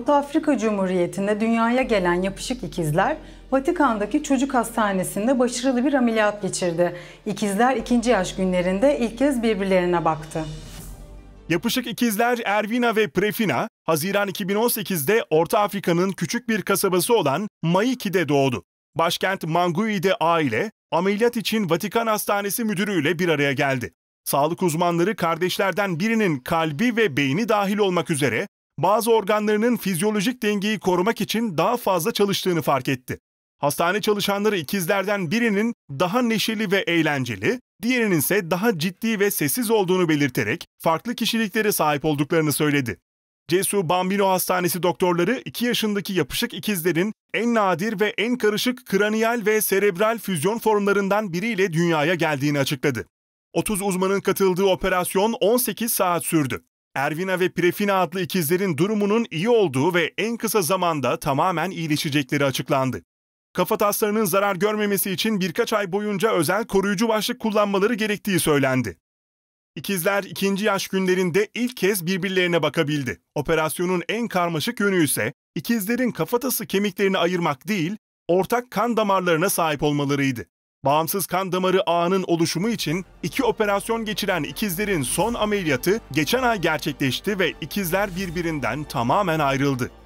Orta Afrika Cumhuriyeti'nde dünyaya gelen yapışık ikizler Vatikan'daki çocuk hastanesinde başarılı bir ameliyat geçirdi. İkizler ikinci yaş günlerinde ilk kez birbirlerine baktı. Yapışık ikizler Ervina ve Prefina, Haziran 2018'de Orta Afrika'nın küçük bir kasabası olan Maiki'de doğdu. Başkent Mangui'de aile, ameliyat için Vatikan Hastanesi müdürüyle bir araya geldi. Sağlık uzmanları kardeşlerden birinin kalbi ve beyni dahil olmak üzere bazı organlarının fizyolojik dengeyi korumak için daha fazla çalıştığını fark etti. Hastane çalışanları ikizlerden birinin daha neşeli ve eğlenceli, diğerinin ise daha ciddi ve sessiz olduğunu belirterek farklı kişiliklere sahip olduklarını söyledi. Cesu Bambino Hastanesi doktorları 2 yaşındaki yapışık ikizlerin en nadir ve en karışık kraniyal ve serebral füzyon formlarından biriyle dünyaya geldiğini açıkladı. 30 uzmanın katıldığı operasyon 18 saat sürdü. Ervina ve Prefina adlı ikizlerin durumunun iyi olduğu ve en kısa zamanda tamamen iyileşecekleri açıklandı. Kafa taslarının zarar görmemesi için birkaç ay boyunca özel koruyucu başlık kullanmaları gerektiği söylendi. İkizler ikinci yaş günlerinde ilk kez birbirlerine bakabildi. Operasyonun en karmaşık yönü ise ikizlerin kafatası kemiklerini ayırmak değil, ortak kan damarlarına sahip olmalarıydı. Bağımsız kan damarı ağının oluşumu için iki operasyon geçiren ikizlerin son ameliyatı geçen ay gerçekleşti ve ikizler birbirinden tamamen ayrıldı.